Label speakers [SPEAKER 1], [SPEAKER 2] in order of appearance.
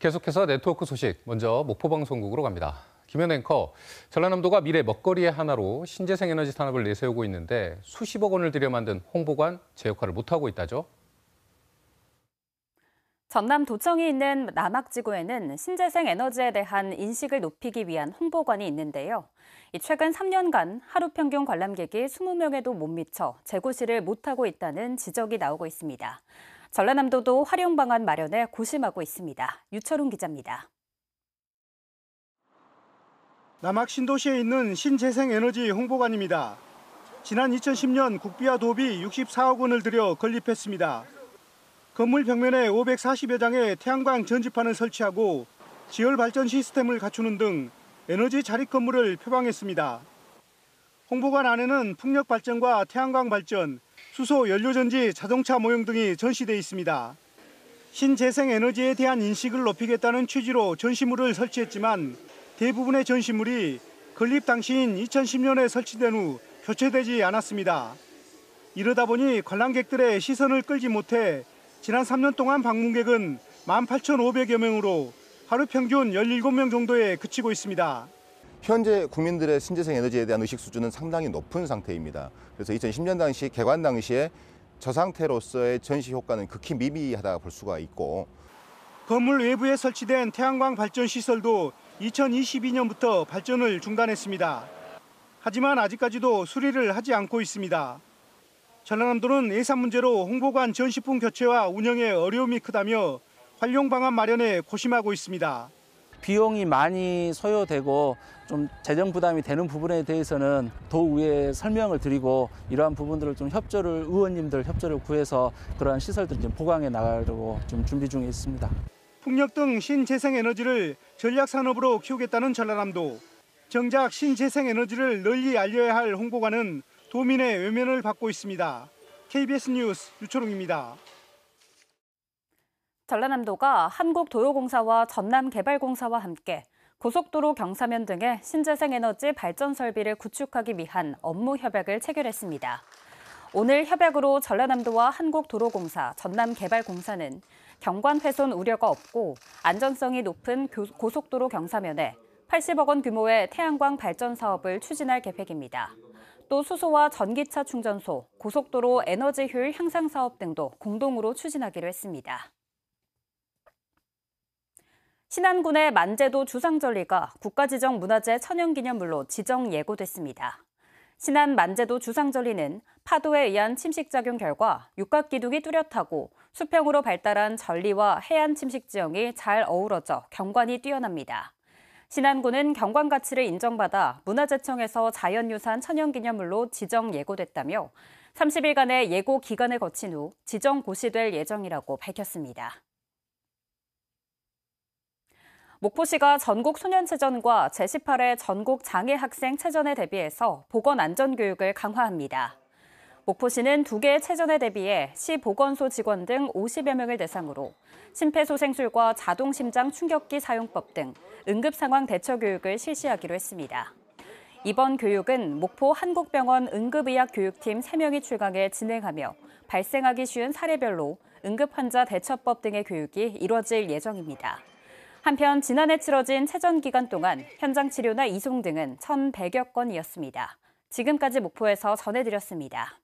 [SPEAKER 1] 계속해서 네트워크 소식 먼저 목포방송국으로 갑니다. 김현 앵커, 전라남도가 미래 먹거리의 하나로 신재생 에너지 산업을 내세우고 있는데 수십억 원을 들여 만든 홍보관 제 역할을 못하고 있다죠?
[SPEAKER 2] 전남도청이 있는 남학지구에는 신재생 에너지에 대한 인식을 높이기 위한 홍보관이 있는데요. 최근 3년간 하루 평균 관람객이 20명에도 못 미쳐 재고실을 못하고 있다는 지적이 나오고 있습니다. 전라남도도 활용 방안 마련에 고심하고 있습니다. 유철훈 기자입니다.
[SPEAKER 1] 남학 신도시에 있는 신재생에너지 홍보관입니다. 지난 2010년 국비와 도비 64억 원을 들여 건립했습니다. 건물 벽면에 540여 장의 태양광 전지판을 설치하고 지열 발전 시스템을 갖추는 등 에너지 자립 건물을 표방했습니다. 홍보관 안에는 풍력 발전과 태양광 발전, 수소 연료전지, 자동차 모형 등이 전시돼 있습니다. 신재생 에너지에 대한 인식을 높이겠다는 취지로 전시물을 설치했지만 대부분의 전시물이 건립 당시인 2010년에 설치된 후 교체되지 않았습니다. 이러다 보니 관람객들의 시선을 끌지 못해 지난 3년 동안 방문객은 18,500여 명으로 하루 평균 17명 정도에 그치고 있습니다. 현재 국민들의 신재생 에너지에 대한 의식 수준은 상당히 높은 상태입니다. 그래서 2010년 당시 개관 당시에 저 상태로서의 전시 효과는 극히 미미하다 볼 수가 있고 건물 외부에 설치된 태양광 발전 시설도 2022년부터 발전을 중단했습니다. 하지만 아직까지도 수리를 하지 않고 있습니다. 전라남도는 예산 문제로 홍보관 전시품 교체와 운영에 어려움이 크다며 활용 방안 마련에 고심하고 있습니다. 비용이 많이 소요되고 좀 재정 부담이 되는 부분에 대해서는 도의회 설명을 드리고 이러한 부분들을 좀 협조를 의원님들 협조를 구해서 그러한 시설들을 좀 보강해 나가려고 좀 준비 중에 있습니다. 풍력 등 신재생 에너지를 전략 산업으로 키우겠다는 전라남도 정작 신재생 에너지를 널리 알려야 할 홍보관은 도민의 외면을 받고 있습니다. KBS 뉴스 유초롱입니다.
[SPEAKER 2] 전라남도가 한국도로공사와 전남개발공사와 함께 고속도로 경사면 등의 신재생에너지 발전 설비를 구축하기 위한 업무 협약을 체결했습니다. 오늘 협약으로 전라남도와 한국도로공사, 전남개발공사는 경관 훼손 우려가 없고 안전성이 높은 고속도로 경사면에 80억 원 규모의 태양광 발전 사업을 추진할 계획입니다. 또 수소와 전기차 충전소, 고속도로 에너지 효율 향상 사업 등도 공동으로 추진하기로 했습니다. 신안군의 만재도 주상절리가 국가지정문화재 천연기념물로 지정 예고됐습니다. 신안 만재도 주상절리는 파도에 의한 침식작용 결과 육각기둥이 뚜렷하고 수평으로 발달한 전리와 해안 침식지형이 잘 어우러져 경관이 뛰어납니다. 신안군은 경관가치를 인정받아 문화재청에서 자연유산 천연기념물로 지정 예고됐다며 30일간의 예고 기간을 거친 후 지정 고시될 예정이라고 밝혔습니다. 목포시가 전국 소년체전과 제18회 전국 장애학생 체전에 대비해서 보건 안전 교육을 강화합니다. 목포시는 두 개의 체전에 대비해 시 보건소 직원 등 50여 명을 대상으로 심폐소생술과 자동심장 충격기 사용법 등 응급상황 대처 교육을 실시하기로 했습니다. 이번 교육은 목포 한국병원 응급의학교육팀 3명이 출강해 진행하며 발생하기 쉬운 사례별로 응급환자 대처법 등의 교육이 이뤄질 예정입니다. 한편 지난해 치러진 체전 기간 동안 현장 치료나 이송 등은 1,100여 건이었습니다. 지금까지 목포에서 전해드렸습니다.